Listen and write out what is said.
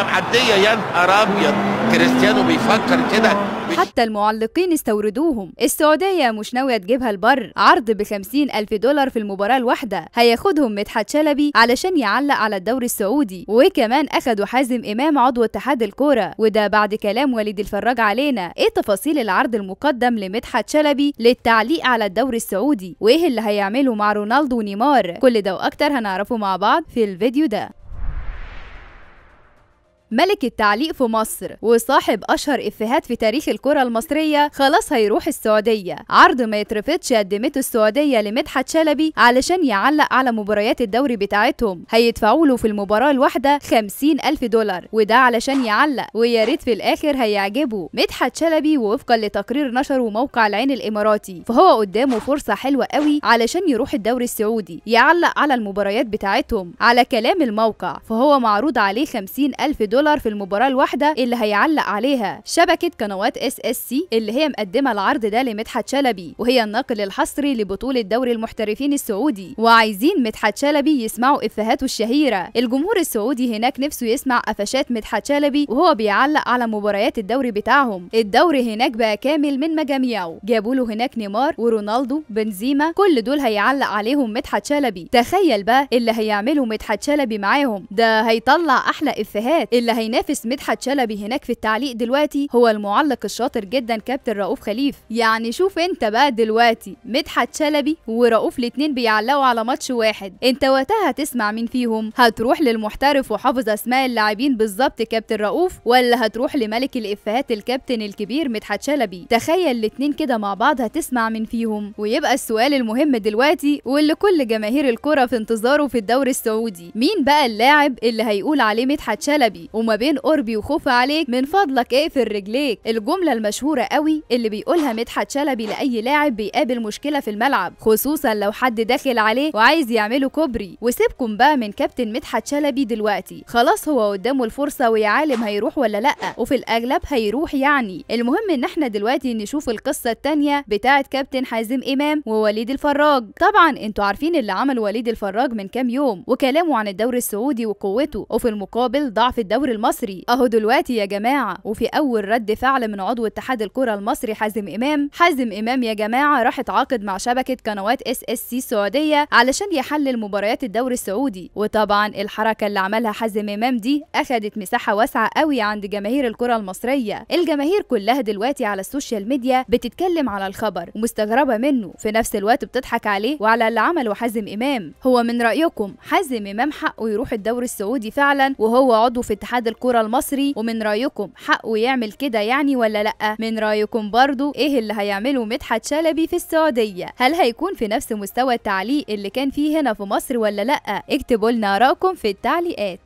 الدنيا معديه يا نهار ابيض كريستيانو بيفكر كده حتى المعلقين استوردوهم السعودية مش ناوية تجيبها البر عرض ب 50 ألف دولار في المباراة الواحدة هياخدهم مدحت شلبي علشان يعلق على الدوري السعودي وكمان أخدوا حازم إمام عضو اتحاد الكورة وده بعد كلام وليد الفراج علينا إيه تفاصيل العرض المقدم لمدحت شلبي للتعليق على الدوري السعودي وإيه اللي هيعمله مع رونالدو ونيمار كل ده وأكتر هنعرفه مع بعض في الفيديو ده ملك التعليق في مصر وصاحب أشهر إفيهات في تاريخ الكرة المصرية خلاص هيروح السعودية عرض ما يترفضش قدمته السعودية لمدحت شلبي علشان يعلق على مباريات الدوري بتاعتهم هيدفعوا له في المباراة الواحدة 50 ألف دولار وده علشان يعلق ويا ريت في الآخر هيعجبه مدحت شلبي ووفقا لتقرير نشره موقع العين الإماراتي فهو قدامه فرصة حلوة قوي علشان يروح الدوري السعودي يعلق على المباريات بتاعتهم على كلام الموقع فهو معروض عليه 50 ألف دولار دولار في المباراة الواحدة اللي هيعلق عليها شبكة قنوات اس اس سي اللي هي مقدمة العرض ده لمدحت شلبي وهي الناقل الحصري لبطولة دوري المحترفين السعودي وعايزين مدحت شلبي يسمعوا إفهاته الشهيرة الجمهور السعودي هناك نفسه يسمع قفشات مدحت شلبي وهو بيعلق على مباريات الدوري بتاعهم الدوري هناك بقى كامل من مجاميعه جابوا له هناك نيمار ورونالدو بنزيما كل دول هيعلق عليهم مدحت شلبي تخيل بقى اللي هيعمله مدحت شلبي معاهم ده هيطلع احلى افيهات اللي هينافس مدحت شلبي هناك في التعليق دلوقتي هو المعلق الشاطر جدا كابتن رؤوف خليف يعني شوف انت بقى دلوقتي مدحت شلبي ورؤوف الاتنين بيعلقوا على ماتش واحد انت وقتها هتسمع مين فيهم هتروح للمحترف وحافظ اسماء اللاعبين بالظبط كابتن رؤوف ولا هتروح لملك الافيهات الكابتن الكبير مدحت شلبي تخيل الاتنين كده مع بعض هتسمع مين فيهم ويبقى السؤال المهم دلوقتي واللي كل جماهير الكرة في انتظاره في الدوري السعودي مين بقى اللاعب اللي هيقول عليه مدحت شلبي وما بين قربي وخوفي عليك من فضلك اقفل إيه رجليك الجمله المشهوره قوي اللي بيقولها مدحت شلبي لاي لاعب بيقابل مشكله في الملعب خصوصا لو حد داخل عليه وعايز يعمله كوبري وسيبكم بقى من كابتن مدحت شلبي دلوقتي خلاص هو قدامه الفرصه ويا عالم هيروح ولا لا وفي الاغلب هيروح يعني المهم ان احنا دلوقتي نشوف القصه الثانيه بتاعه كابتن حازم امام ووليد الفراج طبعا انتوا عارفين اللي عمل وليد الفراج من كام يوم وكلامه عن الدوري السعودي وقوته وفي المقابل ضعف الدوري الجمهور المصري اهو دلوقتي يا جماعه وفي اول رد فعل من عضو اتحاد الكره المصري حازم امام حازم امام يا جماعه راح اتعاقد مع شبكه قنوات اس اس سي السعوديه علشان يحلل مباريات الدوري السعودي وطبعا الحركه اللي عملها حازم امام دي اخذت مساحه واسعه قوي عند جماهير الكره المصريه الجماهير كلها دلوقتي على السوشيال ميديا بتتكلم على الخبر ومستغربه منه في نفس الوقت بتضحك عليه وعلى اللي عمله حازم امام هو من رايكم حازم امام حقه يروح الدوري السعودي فعلا وهو عضو في اتحاد اتحاد الكرة المصري ومن رايكم حقه يعمل كده يعني ولا لا من رايكم برضو ايه اللي هيعمله مدحت شلبي في السعودية هل هيكون في نفس مستوى التعليق اللي كان فيه هنا في مصر ولا لا اكتبوا لنا رايكم في التعليقات